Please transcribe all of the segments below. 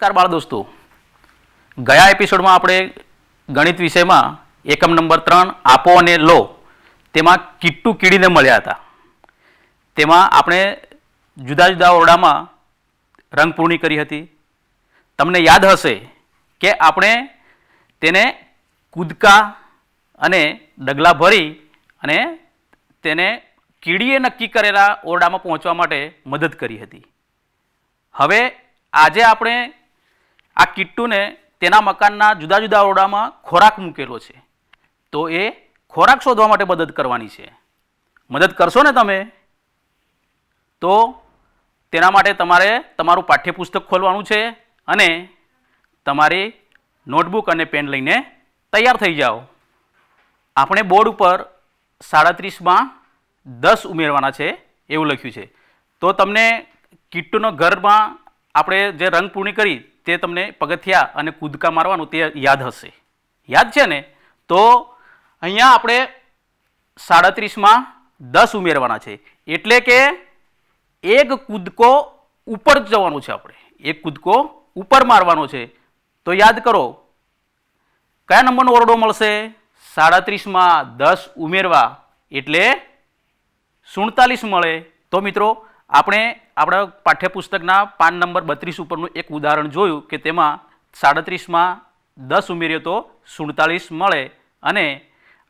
નમસ્કાર બાળ દોસ્તો ગયા એપિસોડમાં આપણે ગણિત વિષયમાં એકમ નંબર ત્રણ આપો અને લો તેમાં કિટ્ટુ કીડીને મળ્યા હતા તેમાં આપણે જુદા જુદા ઓરડામાં રંગપૂર્ણી કરી હતી તમને યાદ હશે કે આપણે તેને કૂદકા અને ડગલા ભરી અને તેને કીડીએ નક્કી કરેલા ઓરડામાં પહોંચવા માટે મદદ કરી હતી હવે આજે આપણે આ કિટ્ટુને તેના મકાનના જુદા જુદા ઓરડામાં ખોરાક મૂકેલો છે તો એ ખોરાક શોધવા માટે મદદ કરવાની છે મદદ કરશો ને તમે તો તેના માટે તમારે તમારું પાઠ્યપુસ્તક ખોલવાનું છે અને તમારી નોટબુક અને પેન લઈને તૈયાર થઈ જાઓ આપણે બોર્ડ ઉપર સાડત્રીસમાં દસ ઉમેરવાના છે એવું લખ્યું છે તો તમને કિટ્ટુનો ઘરમાં આપણે જે રંગપૂર્ણી કરી તે તમને પગથિયા અને કૂદકા મારવાનું તે યાદ હશે યાદ છે ને તો અહીંયા આપણે સાડત્રીસમાં દસ ઉમેરવાના છે એટલે કે એક કૂદકો ઉપર જવાનું છે આપણે એક કૂદકો ઉપર મારવાનો છે તો યાદ કરો કયા નંબરનો ઓરડો મળશે સાડત્રીસમાં દસ ઉમેરવા એટલે સુડતાલીસ મળે તો મિત્રો આપણે આપણા પાઠ્યપુસ્તકના પાન નંબર બત્રીસ ઉપરનું એક ઉદાહરણ જોયું કે તેમાં સાડત્રીસમાં દસ ઉમેરીએ તો સુડતાળીસ મળે અને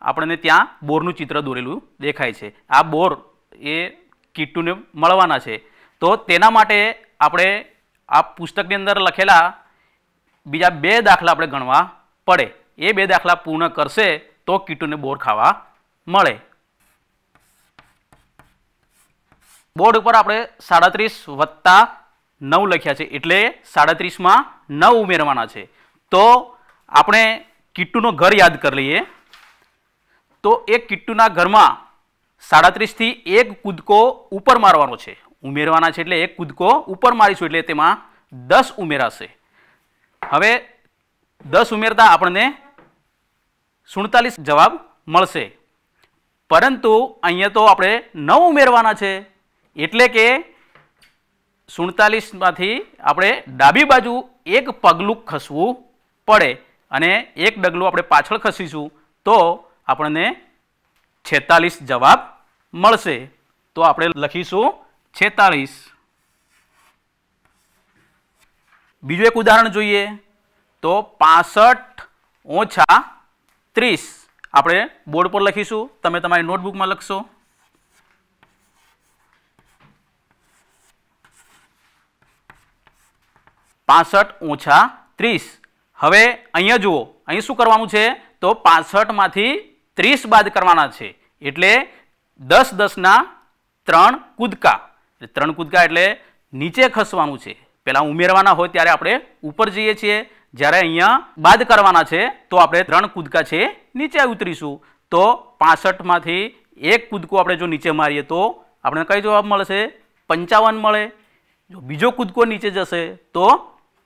આપણને ત્યાં બોરનું ચિત્ર દોરેલું દેખાય છે આ બોર એ કીટુને મળવાના છે તો તેના માટે આપણે આ પુસ્તકની અંદર લખેલા બીજા બે દાખલા આપણે ગણવા પડે એ બે દાખલા પૂર્ણ કરશે તો કીટુને બોર ખાવા મળે બોર્ડ ઉપર આપણે સાડત્રીસ વત્તા નવ લખ્યા છે એટલે સાડત્રીસમાં નવ ઉમેરવાના છે તો આપણે કિટ્ટુનો ઘર યાદ કરી લઈએ તો એ કિટ્ટુના ઘરમાં સાડત્રીસથી એક કૂદકો ઉપર મારવાનો છે ઉમેરવાના છે એટલે એક કૂદકો ઉપર મારીશું એટલે તેમાં દસ ઉમેરાશે હવે દસ ઉમેરતા આપણને સુડતાલીસ જવાબ મળશે પરંતુ અહીંયા તો આપણે નવ ઉમેરવાના છે એટલે કે સુડતાલીસમાંથી આપણે ડાબી બાજુ એક પગલું ખસવું પડે અને એક ડગલું આપણે પાછળ ખસીશું તો આપણને છેતાલીસ જવાબ મળશે તો આપણે લખીશું છેતાલીસ બીજું એક ઉદાહરણ જોઈએ તો પાસઠ ઓછા ત્રીસ આપણે બોર્ડ પર લખીશું તમે તમારી નોટબુકમાં લખશો પાસઠ ઓછા ત્રીસ હવે અહીંયા જુઓ અહીં શું કરવાનું છે તો પાસઠમાંથી ત્રીસ બાદ કરવાના છે એટલે દસ દસના ત્રણ કૂદકા ત્રણ કૂદકા એટલે નીચે ખસવાનું છે પહેલાં ઉમેરવાના હોય ત્યારે આપણે ઉપર જઈએ છીએ જ્યારે અહીંયા બાદ કરવાના છે તો આપણે ત્રણ કૂદકા છે નીચે ઉતરીશું તો પાસઠમાંથી એક કૂદકો આપણે જો નીચે મારીએ તો આપણે કઈ જવાબ મળશે પંચાવન મળે જો બીજો કૂદકો નીચે જશે તો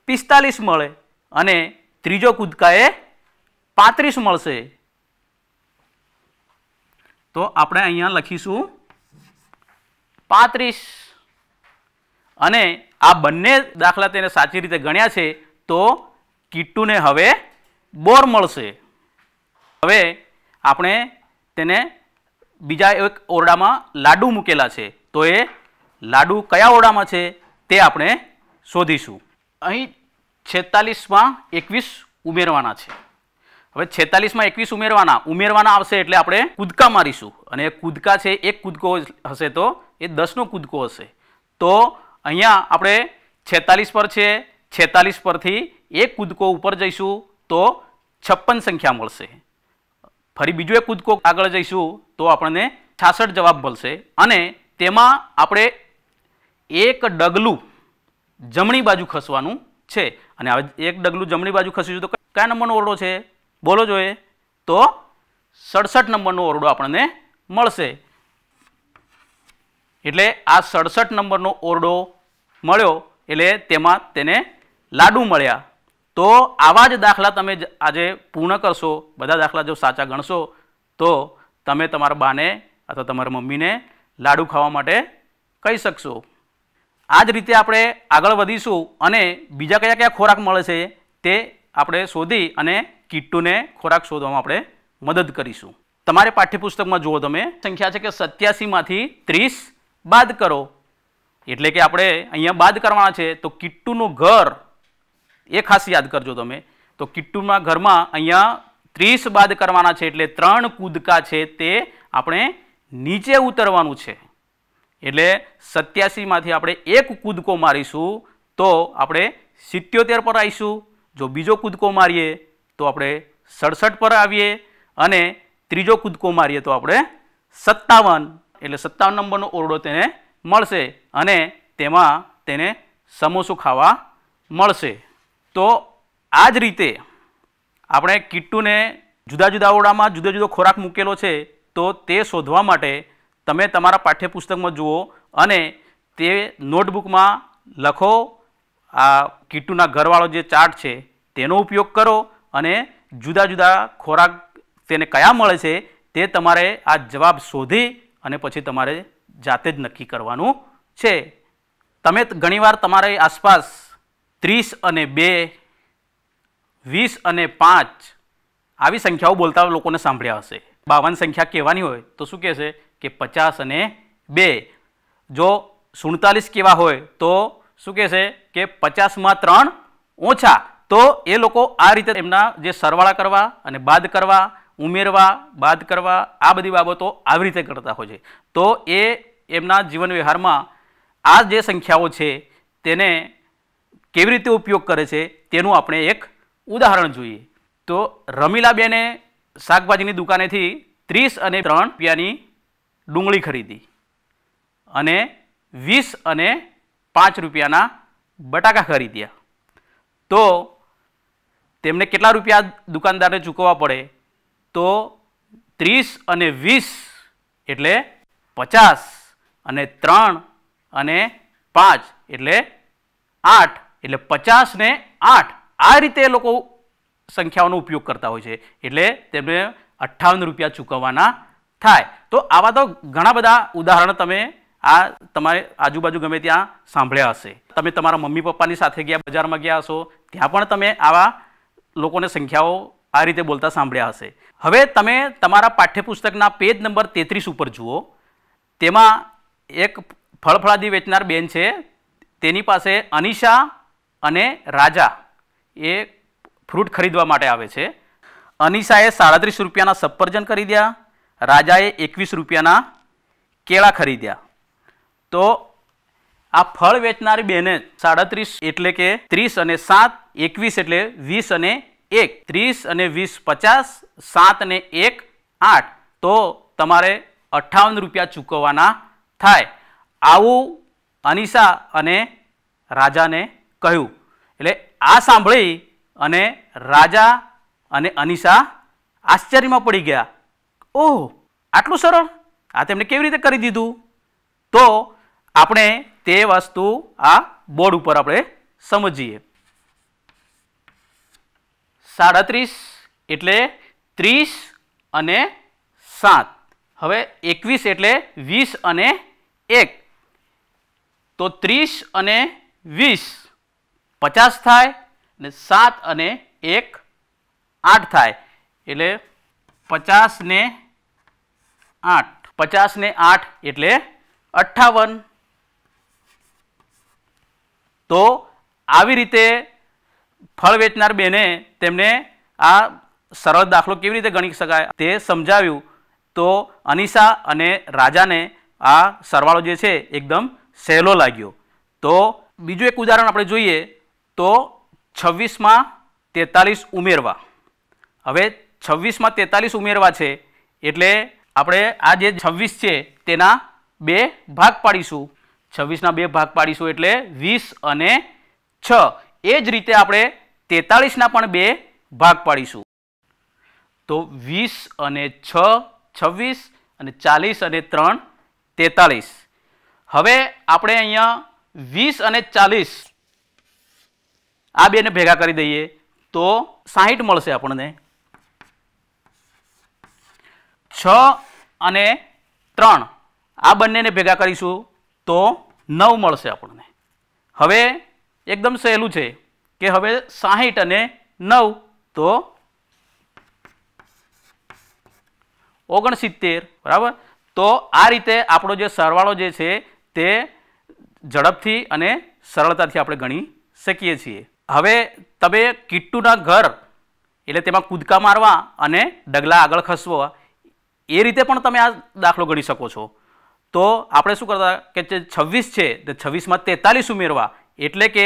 પિસ્તાલીસ મળે અને ત્રીજો કૂદકા એ પાંત્રીસ મળશે તો આપણે અહીંયા લખીશું પાંત્રીસ અને આ બંને દાખલા તેને સાચી રીતે ગણ્યા છે તો કિટ્ટુને હવે બોર મળશે હવે આપણે તેને બીજા એક ઓરડામાં લાડુ મૂકેલા છે તો એ લાડુ કયા ઓરડામાં છે તે આપણે શોધીશું અહીં છેતાલીસમાં એકવીસ ઉમેરવાના છે હવે છેતાલીસમાં એકવીસ ઉમેરવાના ઉમેરવાના આવશે એટલે આપણે કૂદકા મારીશું અને કૂદકા છે એક કૂદકો હશે તો એ દસનો કૂદકો હશે તો અહીંયા આપણે છેતાલીસ પર છે છેતાલીસ પરથી એક કૂદકો ઉપર જઈશું તો છપ્પન સંખ્યા મળશે ફરી બીજો એક કૂદકો આગળ જઈશું તો આપણને છાસઠ જવાબ મળશે અને તેમાં આપણે એક ડગલું જમણી બાજુ ખસવાનું છે અને હવે એક ડગલું જમણી બાજુ ખસીશું તો કયા નંબરનો ઓરડો છે બોલો જોઈએ તો સડસઠ નંબરનો ઓરડો આપણને મળશે એટલે આ સડસઠ નંબરનો ઓરડો મળ્યો એટલે તેમાં તેને લાડુ મળ્યા તો આવા જ દાખલા તમે આજે પૂર્ણ કરશો બધા દાખલા જો સાચા ગણશો તો તમે તમારા બાને અથવા તમારા મમ્મીને લાડુ ખાવા માટે કહી શકશો આ જ રીતે આપણે આગળ વધીશું અને બીજા કયા કયા ખોરાક મળે છે તે આપણે શોધી અને કિટ્ટુને ખોરાક શોધવામાં આપણે મદદ કરીશું તમારે પાઠ્યપુસ્તકમાં જુઓ તમે સંખ્યા છે કે સત્યાસીમાંથી ત્રીસ બાદ કરો એટલે કે આપણે અહીંયા બાદ કરવાના છે તો કિટ્ટુનું ઘર એ ખાસ યાદ કરજો તમે તો કિટ્ટુના ઘરમાં અહીંયા ત્રીસ બાદ કરવાના છે એટલે ત્રણ કૂદકા છે તે આપણે નીચે ઉતરવાનું છે એટલે સત્યાસીમાંથી આપણે એક કૂદકો મારીશું તો આપણે સિત્યોતેર પર આવીશું જો બીજો કૂદકો મારીએ તો આપણે સડસઠ પર આવીએ અને ત્રીજો કૂદકો મારીએ તો આપણે સત્તાવન એટલે સત્તાવન નંબરનો ઓરડો તેને મળશે અને તેમાં તેને સમોસું ખાવા મળશે તો આ જ રીતે આપણે કિટ્ટુને જુદા જુદા ઓરડામાં જુદો જુદો ખોરાક મૂકેલો છે તો તે શોધવા માટે તમે તમારા પાઠ્યપુસ્તકમાં જુઓ અને તે નોટબુકમાં લખો આ કીટુના ઘરવાળો જે ચાર્ટ છે તેનો ઉપયોગ કરો અને જુદા જુદા ખોરાક તેને કયા મળે છે તે તમારે આ જવાબ શોધી અને પછી તમારે જાતે જ નક્કી કરવાનું છે તમે ઘણીવાર તમારી આસપાસ ત્રીસ અને બે વીસ અને પાંચ આવી સંખ્યાઓ બોલતા લોકોને સાંભળ્યા હશે બાવન સંખ્યા કહેવાની હોય તો શું કહેશે કે પચાસ અને બે જો સુડતાલીસ કેવા હોય તો શું કહેશે કે પચાસમાં ત્રણ ઓછા તો એ લોકો આ રીતે એમના જે સરવાળા કરવા અને બાદ કરવા ઉમેરવા બાદ કરવા આ બધી બાબતો આવી રીતે કરતા હોય છે તો એ એમના જીવન વ્યવહારમાં આ જે સંખ્યાઓ છે તેને કેવી રીતે ઉપયોગ કરે છે તેનું આપણે એક ઉદાહરણ જોઈએ તો રમીલાબેને શાકભાજીની દુકાનેથી ત્રીસ અને ત્રણ રૂપિયાની ડુંગળી ખરીદી અને વીસ અને પાંચ રૂપિયાના બટાકા ખરીદ્યા તો તેમને કેટલા રૂપિયા દુકાનદારને ચૂકવવા પડે તો ત્રીસ અને વીસ એટલે પચાસ અને ત્રણ અને પાંચ એટલે આઠ એટલે પચાસ ને આઠ આ રીતે એ લોકો સંખ્યાઓનો ઉપયોગ કરતા હોય છે એટલે તેમને અઠ્ઠાવન રૂપિયા ચૂકવવાના થાય તો આવા તો ઘણા બધા ઉદાહરણ તમે આ તમારે આજુબાજુ ગમે ત્યાં સાંભળ્યા હશે તમે તમારા મમ્મી પપ્પાની સાથે ગયા બજારમાં ગયા હશો ત્યાં પણ તમે આવા લોકોને સંખ્યાઓ આ રીતે બોલતા સાંભળ્યા હશે હવે તમે તમારા પાઠ્યપુસ્તકના પેજ નંબર તેત્રીસ ઉપર જુઓ તેમાં એક ફળફળાદી વેચનાર બેન છે તેની પાસે અનિશા અને રાજા એ ફ્રૂટ ખરીદવા માટે આવે છે અનિશાએ સાડત્રીસ રૂપિયાના સફરજન કરી દીધા રાજાએ એકવીસ રૂપિયાના કેળા ખરીદ્યા તો આ ફળ વેચનારી બેને સાડત્રીસ એટલે કે ત્રીસ અને સાત એકવીસ એટલે વીસ અને એક ત્રીસ અને વીસ પચાસ સાત અને એક આઠ તો તમારે અઠ્ઠાવન રૂપિયા ચૂકવવાના થાય આવું અનિશા અને રાજાને કહ્યું એટલે આ સાંભળી અને રાજા અને અનિશા આશ્ચર્યમાં પડી ગયા ઓહ આટલું સરળ આ તેમણે કેવી રીતે કરી દીધું તો આપણે તે વસ્તુ આ બોર્ડ ઉપર આપણે સમજીએ સાડત્રીસ એટલે ત્રીસ અને સાત હવે એકવીસ એટલે વીસ અને એક તો ત્રીસ અને વીસ પચાસ થાય ને સાત અને એક આઠ થાય એટલે પચાસ ને આઠ પચાસ ને આઠ એટલે અઠ્ઠાવન તો આવી રીતે ફળ વેચનાર બેને તેમને આ સરળ દાખલો કેવી રીતે ગણી શકાય તે સમજાવ્યું તો અનિશા અને રાજાને આ સરવાળો જે છે એકદમ સહેલો લાગ્યો તો બીજું એક ઉદાહરણ આપણે જોઈએ તો છવ્વીસમાં તેતાલીસ ઉમેરવા હવે છવ્વીસમાં તેતાલીસ ઉમેરવા છે એટલે આપણે આ જે છવ્વીસ છે તેના બે ભાગ પાડીશું છવ્વીસના બે ભાગ પાડીશું એટલે વીસ અને છ એ જ રીતે આપણે તેતાળીસના પણ બે ભાગ પાડીશું તો વીસ અને છ છવ્વીસ અને ચાલીસ અને ત્રણ તેતાળીસ હવે આપણે અહીંયા વીસ અને ચાલીસ આ બેને ભેગા કરી દઈએ તો સાહીઠ મળશે આપણને છ અને ત્રણ આ બંનેને ભેગા કરીશું તો નવ મળશે આપણને હવે એકદમ સહેલું છે કે હવે સાહીઠ અને નવ તો ઓગણસિત્તેર બરાબર તો આ રીતે આપણો જે સરવાળો જે છે તે ઝડપથી અને સરળતાથી આપણે ગણી શકીએ છીએ હવે તમે કિટ્ટુના ઘર એટલે તેમાં કૂદકા મારવા અને ડગલા આગળ ખસવા એ રીતે પણ તમે આ દાખલો ગણી શકો છો તો આપણે શું કરતા કે જે છવ્વીસ છે તે છવ્વીસમાં તેતાલીસ ઉમેરવા એટલે કે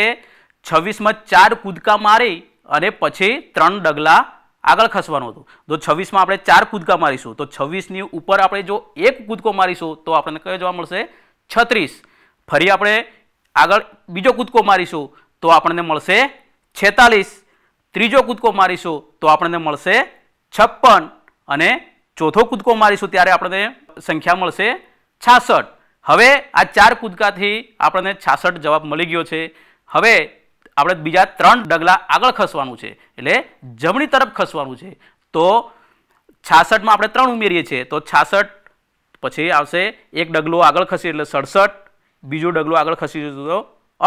છવ્વીસમાં ચાર કૂદકા મારી અને પછી ત્રણ ડગલા આગળ ખસવાનું હતું તો છવ્વીસમાં આપણે ચાર કૂદકા મારીશું તો છવ્વીસની ઉપર આપણે જો એક કૂદકો મારીશું તો આપણને કયો જોવા મળશે છત્રીસ ફરી આપણે આગળ બીજો કૂદકો મારીશું તો આપણને મળશે છેતાલીસ ત્રીજો કૂદકો મારીશું તો આપણને મળશે છપ્પન અને ચોથો કૂદકો મારીશું ત્યારે આપણને સંખ્યા મળશે છાસઠ હવે આ ચાર કૂદકાથી આપણને છાસઠ જવાબ મળી ગયો છે હવે આપણે બીજા ત્રણ ડગલા આગળ ખસવાનું છે એટલે જમણી તરફ ખસવાનું છે તો છાસઠમાં આપણે ત્રણ ઉમેરીએ છીએ તો છાસઠ પછી આવશે એક ડગલો આગળ ખસી એટલે સડસઠ બીજો ડગલો આગળ ખસીશું તો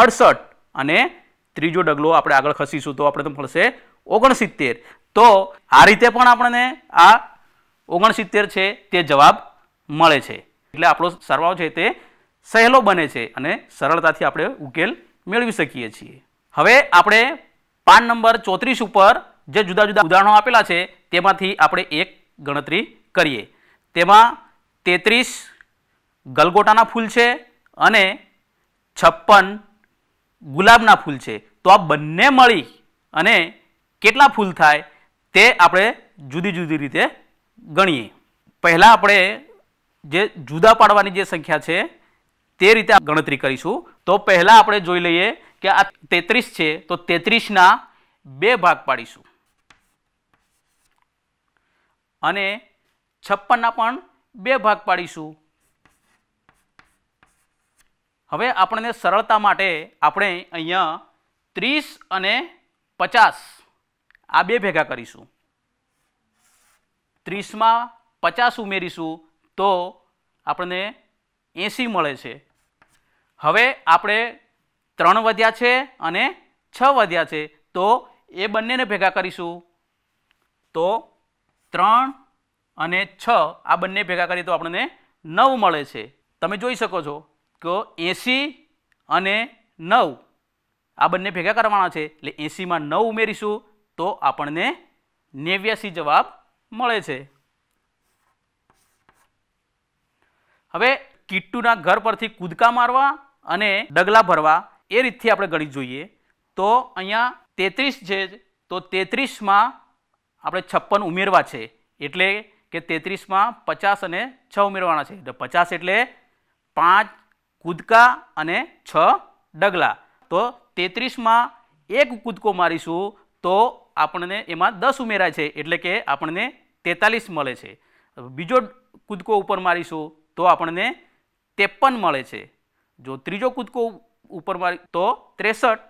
અડસઠ અને ત્રીજો ડગલો આપણે આગળ ખસીશું તો આપણે મળશે ઓગણસિત્તેર તો આ રીતે પણ આપણને આ ઓગણસિત્તેર છે તે જવાબ મળે છે એટલે આપણો સરવાળો છે તે સહેલો બને છે અને સરળતાથી આપણે ઉકેલ મેળવી શકીએ છીએ હવે આપણે પાન નંબર ચોત્રીસ ઉપર જે જુદા જુદા ઉદાહરણો આપેલા છે તેમાંથી આપણે એક ગણતરી કરીએ તેમાં તેત્રીસ ગલગોટાના ફૂલ છે અને છપ્પન ગુલાબના ફૂલ છે તો આ બંને મળી અને કેટલા ફૂલ થાય તે આપણે જુદી જુદી રીતે ગણીએ પહેલાં આપણે જે જુદા પાડવાની જે સંખ્યા છે તે રીતે ગણતરી કરીશું તો પહેલાં આપણે જોઈ લઈએ કે આ તેત્રીસ છે તો તેત્રીસના બે ભાગ પાડીશું અને છપ્પનના પણ બે ભાગ પાડીશું હવે આપણને સરળતા માટે આપણે અહીંયા ત્રીસ અને પચાસ આ બે ભેગા કરીશું ત્રીસમાં પચાસ ઉમેરીશું તો આપણને એંસી મળે છે હવે આપણે ત્રણ વધ્યા છે અને છ વધ્યા છે તો એ બંનેને ભેગા કરીશું તો ત્રણ અને છ આ બંને ભેગા કરીએ તો આપણને નવ મળે છે તમે જોઈ શકો છો કે એંસી અને નવ આ બંને ભેગા કરવાના છે એટલે એંસીમાં નવ ઉમેરીશું તો આપણને નેવ્યાસી જવાબ મળે છે હવે કિટ્ટુના ઘર પરથી કૂદકા મારવા અને ડગલા ભરવા એ રીતથી આપણે ગણિત જોઈએ તો અહીંયા તેત્રીસ છે તો તેત્રીસમાં આપણે છપ્પન ઉમેરવા છે એટલે કે તેત્રીસમાં પચાસ અને છ ઉમેરવાના છે એટલે પચાસ એટલે પાંચ કૂદકા અને છ ડગલા તો તેત્રીસમાં એક કૂદકો મારીશું તો આપણને એમાં દસ ઉમેરાય છે એટલે કે આપણને તેતાલીસ મળે છે બીજો કૂદકો ઉપર મારીશું તો આપણને ત્રેપન મળે છે જો ત્રીજો કૂદકો ઉપર મારી તો ત્રેસઠ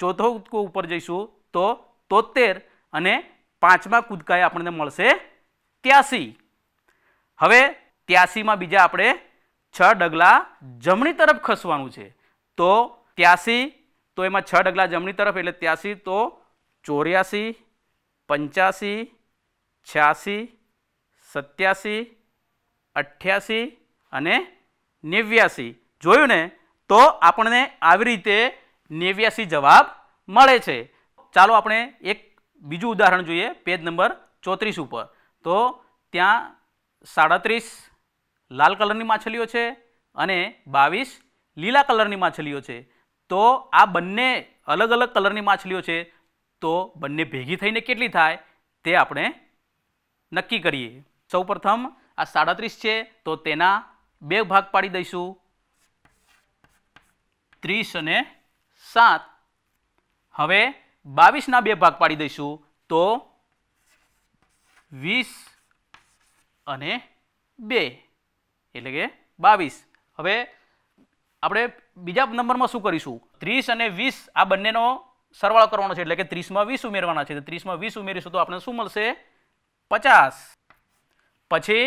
ચોથો કૂદકો ઉપર જઈશું તો તોતેર અને પાંચમા કૂદકાએ આપણને મળશે ત્યાસી હવે ત્યાસીમાં બીજા આપણે છ ડગલા જમણી તરફ ખસવાનું છે તો ત્યાસી તો એમાં છ ડગલા જમણી તરફ એટલે ત્યાસી તો ચોર્યાસી પંચ્યાસી છ્યાસી સત્યાસી અઠ્યાસી અને નેવ્યાસી જોયું ને તો આપણને આવી રીતે નેવ્યાસી જવાબ મળે છે ચાલો આપણે એક બીજું ઉદાહરણ જોઈએ પેજ નંબર ચોત્રીસ ઉપર તો ત્યાં સાડત્રીસ લાલ કલરની માછલીઓ છે અને બાવીસ લીલા કલરની માછલીઓ છે તો આ બંને અલગ અલગ કલરની માછલીઓ છે તો બંને ભેગી થઈને કેટલી થાય તે આપણે નક્કી કરીએ સૌપ્રથમ આ સાડત્રીસ છે તો તેના બે ભાગ પાડી દઈશું ત્રીસ અને સાત હવે બાવીસના બે ભાગ પાડી દઈશું તો વીસ અને બે એટલે કે બાવીસ હવે આપણે બીજા નંબરમાં શું કરીશું ત્રીસ અને વીસ આ બંનેનો સરવાળો કરવાનો છે એટલે કે ત્રીસમાં વીસ ઉમેરવાના છે તો ત્રીસમાં વીસ ઉમેરીશું તો આપણને શું મળશે પચાસ પછી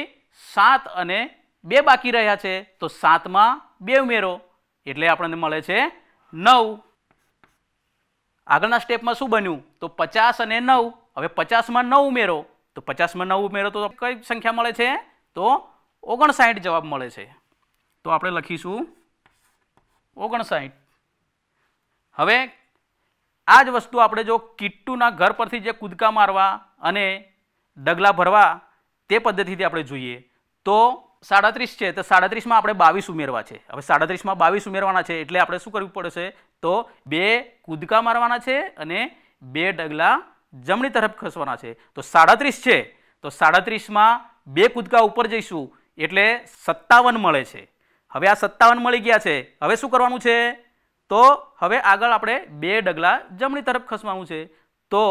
સાત અને બે બાકી રહ્યા છે તો સાતમાં બે ઉમેરો એટલે આપણને મળે છે નવ આગળના સ્ટેપમાં શું બન્યું તો પચાસ અને નવ હવે પચાસમાં નવ ઉમેરો તો પચાસમાં નવ ઉમેરો તો કઈ સંખ્યા મળે છે તો ઓગણસાઠ જવાબ મળે છે તો આપણે લખીશું ઓગણસાઠ હવે આ જ વસ્તુ આપણે જો કિટ્ટુના ઘર પરથી જે કૂદકા મારવા અને ડગલા ભરવા તે પદ્ધતિથી આપણે જોઈએ તો સાડત્રીસ છે તો સાડત્રીસમાં આપણે બાવીસ ઉમેરવા છે હવે સાડત્રીસમાં બાવીસ ઉમેરવાના છે એટલે આપણે શું કરવું પડશે તો બે કૂદકા મારવાના છે અને બે ડગલા જમણી તરફ ખસવાના છે તો સાડત્રીસ છે તો સાડત્રીસમાં બે કૂદકા ઉપર જઈશું એટલે સત્તાવન મળે છે હવે આ સત્તાવન મળી ગયા છે હવે શું કરવાનું છે તો હવે આગળ આપણે બે ડગલાં જમણી તરફ ખસવાનું છે તો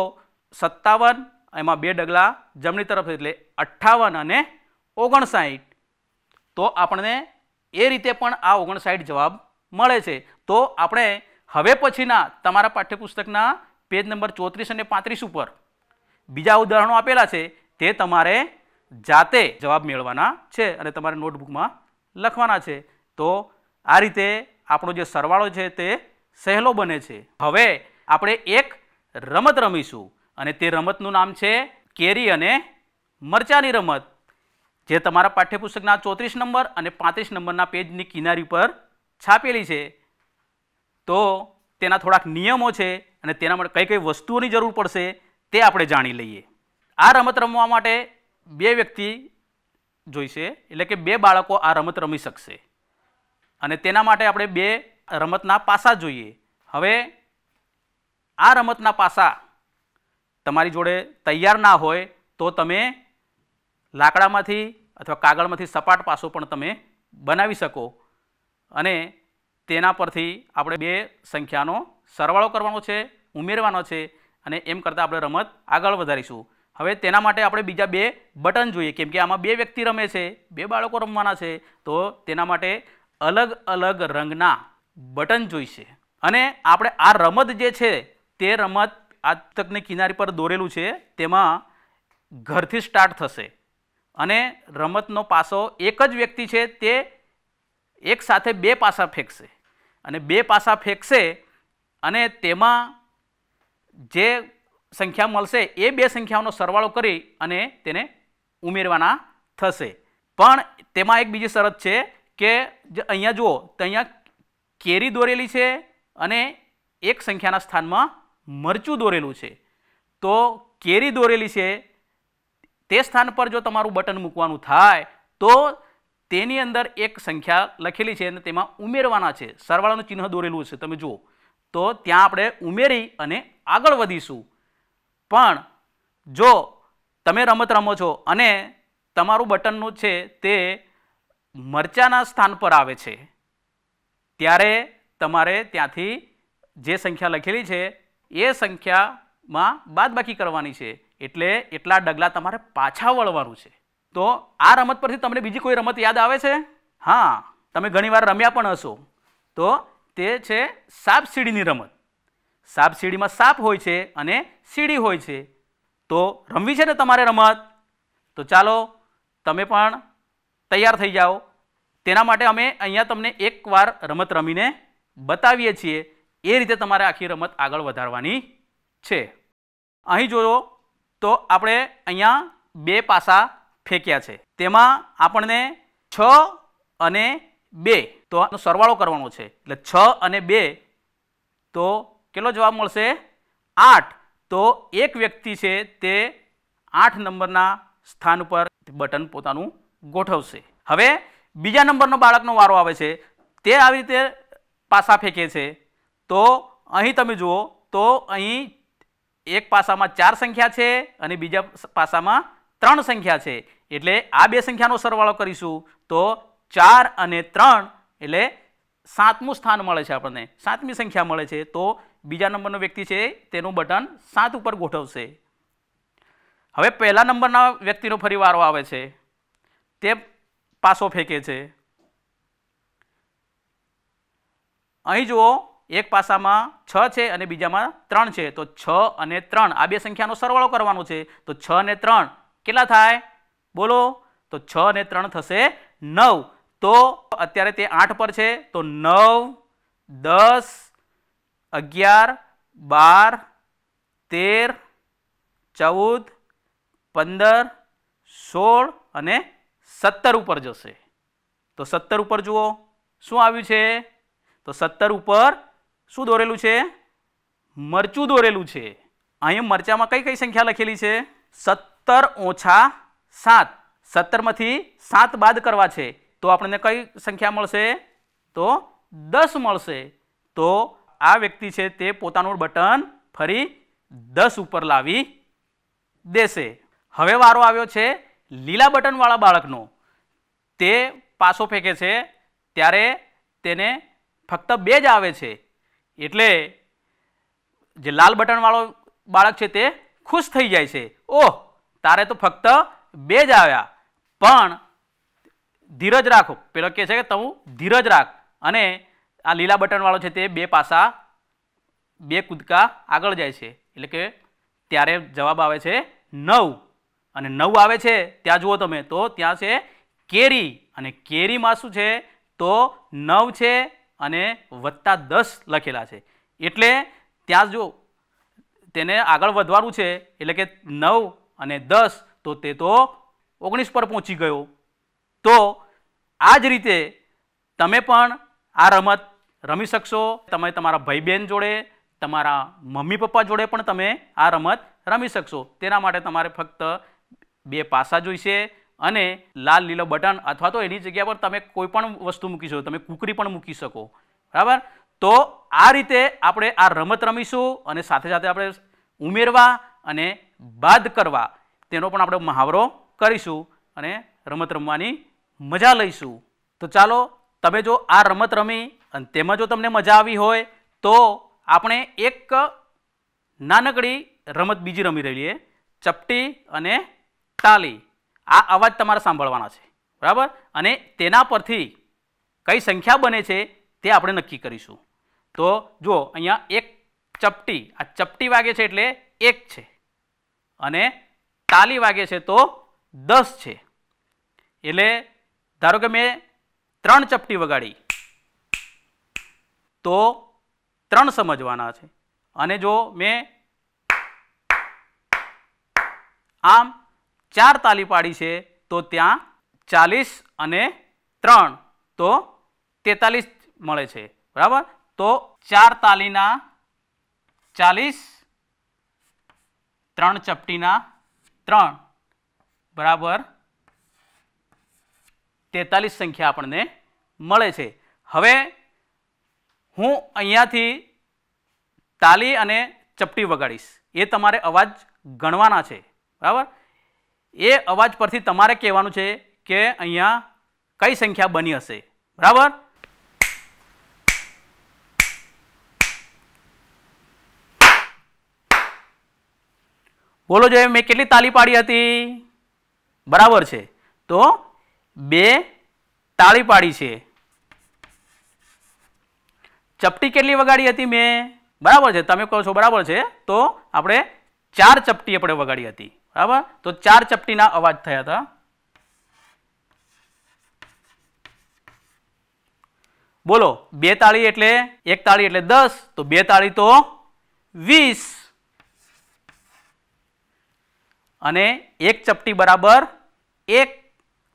સત્તાવન એમાં બે ડગલા જમણી તરફ એટલે અઠ્ઠાવન અને ઓગણસાઠ તો આપણને એ રીતે પણ આ ઓગણસાઠ જવાબ મળે છે તો આપણે હવે પછીના તમારા પાઠ્યપુસ્તકના પેજ નંબર ચોત્રીસ અને પાંત્રીસ ઉપર બીજા ઉદાહરણો આપેલા છે તે તમારે જાતે જવાબ મેળવાના છે અને તમારે નોટબુકમાં લખવાના છે તો આ રીતે આપણો જે સરવાળો છે તે સહેલો બને છે હવે આપણે એક રમત રમીશું અને તે રમતનું નામ છે કેરી અને મરચાની રમત જે તમારા પાઠ્યપુસ્તકના ચોત્રીસ નંબર અને પાંત્રીસ નંબરના પેજની કિનારી પર છાપેલી છે તો તેના થોડાક નિયમો છે અને તેના માટે કઈ કઈ વસ્તુઓની જરૂર પડશે તે આપણે જાણી લઈએ આ રમત રમવા માટે બે વ્યક્તિ જોઈશે એટલે કે બે બાળકો આ રમત રમી શકશે અને તેના માટે આપણે બે રમતના પાસા જોઈએ હવે આ રમતના પાસા તમારી જોડે તૈયાર ના હોય તો તમે લાકડામાંથી અથવા કાગળમાંથી સપાટ પાસો પણ તમે બનાવી શકો અને તેના પરથી આપણે બે સંખ્યાનો સરવાળો કરવાનો છે ઉમેરવાનો છે અને એમ કરતાં આપણે રમત આગળ વધારીશું હવે તેના માટે આપણે બીજા બે બટન જોઈએ કેમ કે આમાં બે વ્યક્તિ રમે છે બે બાળકો રમવાના છે તો તેના માટે અલગ અલગ રંગના બટન જોઈશે અને આપણે આ રમત જે છે તે રમત આ તકની કિનારી પર દોરેલું છે તેમાં ઘરથી સ્ટાર્ટ થશે અને રમતનો પાસો એક જ વ્યક્તિ છે તે એક સાથે બે પાસા ફેંકશે અને બે પાસા ફેંકશે અને તેમાં જે સંખ્યા મળશે એ બે સંખ્યાઓનો સરવાળો કરી અને તેને ઉમેરવાના થશે પણ તેમાં એક બીજી શરત છે કે અહીંયા જુઓ તો અહીંયા કેરી દોરેલી છે અને એક સંખ્યાના સ્થાનમાં મરચું દોરેલું છે તો કેરી દોરેલી છે તે સ્થાન પર જો તમારું બટન મૂકવાનું થાય તો તેની અંદર એક સંખ્યા લખેલી છે અને તેમાં ઉમેરવાના છે સરવાળાનું ચિહ્ન દોરેલું છે તમે જુઓ તો ત્યાં આપણે ઉમેરી અને આગળ વધીશું પણ જો તમે રમત રમો છો અને તમારું બટનનું છે તે મરચાના સ્થાન પર આવે છે ત્યારે તમારે ત્યાંથી જે સંખ્યા લખેલી છે એ સંખ્યામાં બાદબાકી કરવાની છે એટલે એટલા ડગલા તમારે પાછા વળવાનું છે તો આ રમત પરથી તમને બીજી કોઈ રમત યાદ આવે છે હા તમે ઘણીવાર રમ્યા પણ હશો તો તે છે સાપ સીડીની રમત સાપ સીડીમાં સાપ હોય છે અને સીડી હોય છે તો રમવી છે ને તમારે રમત તો ચાલો તમે પણ તૈયાર થઈ જાઓ તેના માટે અમે અહીંયા તમને એકવાર રમત રમીને બતાવીએ છીએ એ રીતે તમારે આખી રમત આગળ વધારવાની છે અહીં જોયો તો આપણે અહીંયા બે પાસા ફેંક્યા છે તેમાં આપણને છ અને બે તો આનો સરવાળો કરવાનો છે એટલે છ અને બે તો કેટલો જવાબ મળશે આઠ તો એક વ્યક્તિ છે તે આઠ નંબરના સ્થાન પર બટન પોતાનું ગોઠવશે હવે બીજા નંબરનો બાળકનો વારો આવે છે તે આવી રીતે પાસા ફેંકે છે તો અહીં તમે જુઓ તો અહીં એક પાસામાં ચાર સંખ્યા છે અને બીજા પાસામાં ત્રણ સંખ્યા છે એટલે આ બે સંખ્યાનો સરવાળો કરીશું તો ચાર અને ત્રણ એટલે સાતમું સ્થાન મળે છે આપણને સાતમી સંખ્યા મળે છે તો બીજા નંબરનો વ્યક્તિ છે તેનું બટન સાત ઉપર ગોઠવશે હવે પહેલા નંબરના વ્યક્તિનો ફરી વારો આવે છે તે પાસો ફેંકે છે અહીં જુઓ એક પાસામાં છ છે અને બીજામાં ત્રણ છે તો છ અને ત્રણ આ બે સંખ્યાનો સરવાળો કરવાનો છે તો છ અને ત્રણ કેટલા થાય બોલો તો છ અને ત્રણ થશે નવ તો અત્યારે તે આઠ પર છે તો નવ દસ અગિયાર બાર તેર ચૌદ પંદર સોળ અને સત્તર ઉપર જશે તો સત્તર ઉપર જુઓ શું આવ્યું છે તો સત્તર ઉપર શું દોરેલું છે મરચું દોરેલું છે અહીં મરચામાં કઈ કઈ સંખ્યા લખેલી છે સત્તર ઓછા સાત સત્તરમાંથી સાત બાદ કરવા છે તો આપણને કઈ સંખ્યા મળશે તો દસ મળશે તો આ વ્યક્તિ છે તે પોતાનું બટન ફરી દસ ઉપર લાવી દેશે હવે વારો આવ્યો છે લીલા બટનવાળા બાળકનો તે પાસો ફેંકે છે ત્યારે તેને ફક્ત બે જ આવે છે એટલે જે લાલ બટનવાળો બાળક છે તે ખુશ થઈ જાય છે ઓહ તારે તો ફક્ત બે જ આવ્યા પણ ધીરજ રાખો પેલો કહે છે કે તું ધીરજ રાખ અને આ લીલા બટનવાળો છે તે બે પાસા બે કૂદકા આગળ જાય છે એટલે કે ત્યારે જવાબ આવે છે નવ અને નવ આવે છે ત્યાં જુઓ તમે તો ત્યાં છે કેરી અને કેરીમાં શું છે તો નવ છે અને વત્તા દસ લખેલા છે એટલે ત્યાં જો તેને આગળ વધવાનું છે એટલે કે નવ અને દસ તો તે તો ઓગણીસ પર પહોંચી ગયો તો આ જ રીતે તમે પણ આ રમત રમી શકશો તમે તમારા ભાઈ બહેન જોડે તમારા મમ્મી પપ્પા જોડે પણ તમે આ રમત રમી શકશો તેના માટે તમારે ફક્ત બે પાસા જોઈશે અને લાલ લીલો બટન અથવા તો એની જગ્યા પર તમે કોઈ પણ વસ્તુ મૂકી શકો તમે કુકરી પણ મૂકી શકો બરાબર તો આ રીતે આપણે આ રમત રમીશું અને સાથે સાથે આપણે ઉમેરવા અને બાદ કરવા તેનો પણ આપણે મહાવરો કરીશું અને રમત રમવાની મજા લઈશું તો ચાલો તમે જો આ રમત રમી અને તેમાં જો તમને મજા આવી હોય તો આપણે એક નાનકડી રમત બીજી રમી રહીએ ચપટી અને તાલી આ અવાજ તમારે સાંભળવાનો છે બરાબર અને તેના પરથી કઈ સંખ્યા બને છે તે આપણે નક્કી કરીશું તો જો અહીંયા એક ચપટી આ ચપટી વાગે છે એટલે એક છે અને તાલી વાગે છે તો દસ છે એટલે ધારો કે મેં ત્રણ ચપટી વગાડી તો ત્રણ સમજવાના છે અને જો મેં આમ ચાર તાલી પાડી છે તો ત્યાં ચાલીસ અને ત્રણ તો તેતાલીસ મળે છે બરાબર તો ચાર તાલીના ચાલીસ ત્રણ ચપટીના ત્રણ બરાબર તેતાલીસ સંખ્યા આપણને મળે છે હવે હું અહીંયાથી તાલી અને ચપટી વગાડીશ એ તમારે અવાજ ગણવાના છે બરાબર એ અવાજ પરથી તમારે કહેવાનું છે કે અહીંયા કઈ સંખ્યા બની હશે બરાબર બોલો જોઈએ મેં કેટલી તાળી પાડી હતી બરાબર છે તો બે તાળી પાડી છે ચપટી કેટલી વગાડી હતી મેં બરાબર છે તમે કહો છો બરાબર છે તો આપણે ચાર ચપટી આપણે વગાડી હતી બરાબર તો ચાર ચપટીના અવાજ થયા હતા બોલો બે તાળી એટલે એક તાળી એટલે દસ તો બે તાળી તો વીસ અને એક ચપટી બરાબર એક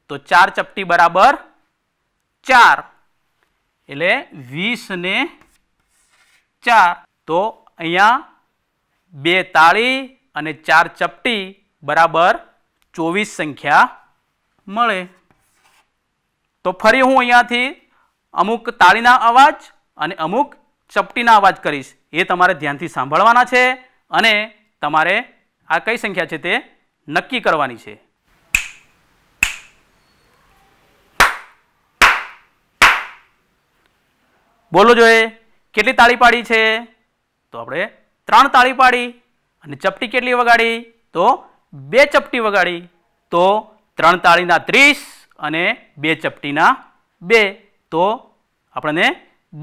તો ચાર ચપટી બરાબર ચાર એટલે વીસ ને ચાર તો અહીંયા બે તાળી અને ચાર ચપટી બરાબર ચોવીસ સંખ્યા મળે તો ફરી હું અહીંયાથી અમુક તાળીના અવાજ અને અમુક ચપટીના અવાજ કરીશ એ તમારે ધ્યાનથી સાંભળવાના છે અને તમારે આ કઈ સંખ્યા છે તે નક્કી કરવાની છે બોલો જોઈએ કેટલી તાળી પાડી છે તો આપણે ત્રણ તાળી પાડી અને ચપટી કેટલી વગાડી તો બે ચપટી વગાડી તો ત્રણ તાળીના ત્રીસ અને બે ચપટીના બે તો આપણને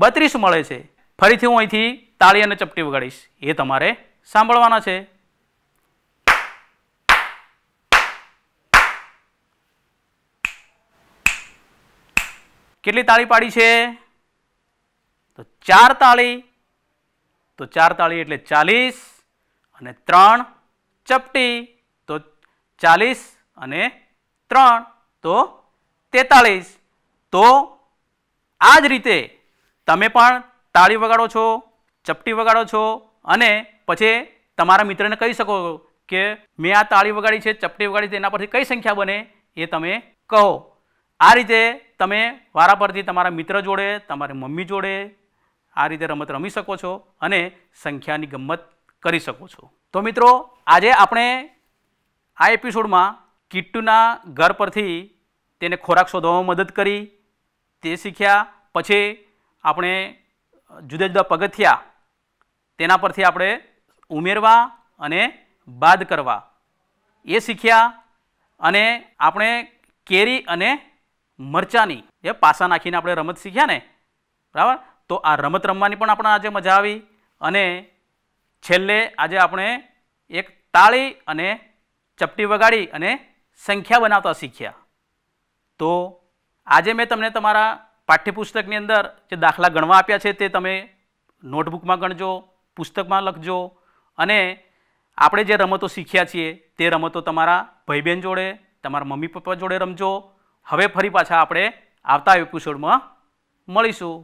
બત્રીસ મળે છે ફરીથી હું અહીંથી તાળી અને ચપટી વગાડીશ એ તમારે સાંભળવાના છે કેટલી તાળી પાડી છે તો ચાર તાળી તો ચાર તાળી એટલે ચાલીસ અને ત્રણ ચપટી ચાલીસ અને ત્રણ તો તેતાળીસ તો આ જ રીતે તમે પણ તાળી વગાડો છો ચપટી વગાડો છો અને પછી તમારા મિત્રને કહી શકો કે મેં આ તાળી વગાડી છે ચપટી વગાડી છે એના પરથી કઈ સંખ્યા બને એ તમે કહો આ રીતે તમે વારા પરથી તમારા મિત્ર જોડે તમારી મમ્મી જોડે આ રીતે રમત રમી શકો છો અને સંખ્યાની ગમત કરી શકો છો તો મિત્રો આજે આપણે આ એપિસોડમાં કિટ્ટુના ઘર પરથી તેને ખોરાક શોધવામાં મદદ કરી તે શીખ્યા પછી આપણે જુદા જુદા પગથિયા તેના પરથી આપણે ઉમેરવા અને બાદ કરવા એ શીખ્યા અને આપણે કેરી અને મરચાની એ પાસા નાખીને આપણે રમત શીખ્યા ને બરાબર તો આ રમત રમવાની પણ આપણને આજે મજા આવી અને છેલ્લે આજે આપણે એક તાળી અને ચપટી વગાડી અને સંખ્યા બનાવતા શીખ્યા તો આજે મેં તમને તમારા પાઠ્યપુસ્તકની અંદર જે દાખલા ગણવા આપ્યા છે તે તમે નોટબુકમાં ગણજો પુસ્તકમાં લખજો અને આપણે જે રમતો શીખ્યા છીએ તે રમતો તમારા ભાઈ બહેન જોડે તમારા મમ્મી પપ્પા જોડે રમજો હવે ફરી પાછા આપણે આવતા એપિસોડમાં મળીશું